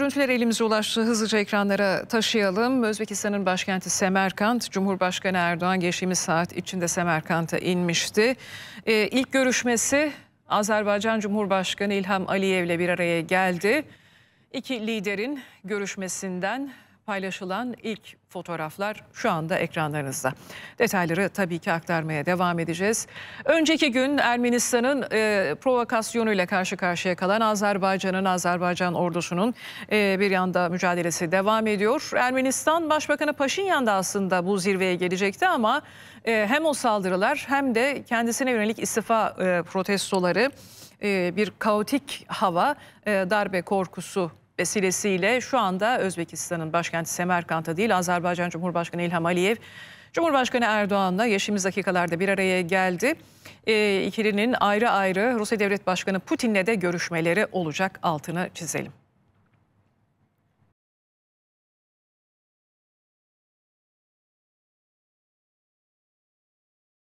Görüntüler elimize ulaştı. Hızlıca ekranlara taşıyalım. Özbekistan'ın başkenti Semerkant. Cumhurbaşkanı Erdoğan geçtiğimiz saat içinde Semerkant'a inmişti. Ee, ilk görüşmesi Azerbaycan Cumhurbaşkanı İlham Aliyev ile bir araya geldi. İki liderin görüşmesinden paylaşılan ilk fotoğraflar şu anda ekranlarınızda. Detayları tabii ki aktarmaya devam edeceğiz. Önceki gün Ermenistan'ın e, provokasyonuyla karşı karşıya kalan Azerbaycan'ın, Azerbaycan ordusunun e, bir yanda mücadelesi devam ediyor. Ermenistan Başbakanı Paşinyan da aslında bu zirveye gelecekti ama e, hem o saldırılar hem de kendisine yönelik istifa e, protestoları e, bir kaotik hava e, darbe korkusu vesilesiyle şu anda Özbekistan'ın başkenti Semerkant'ta değil Azerbaycan Cumhurbaşkanı İlham Aliyev Cumhurbaşkanı Erdoğan'la geçtiğimiz dakikalarda bir araya geldi. E, ikilinin ayrı ayrı Rusya Devlet Başkanı Putin'le de görüşmeleri olacak altını çizelim.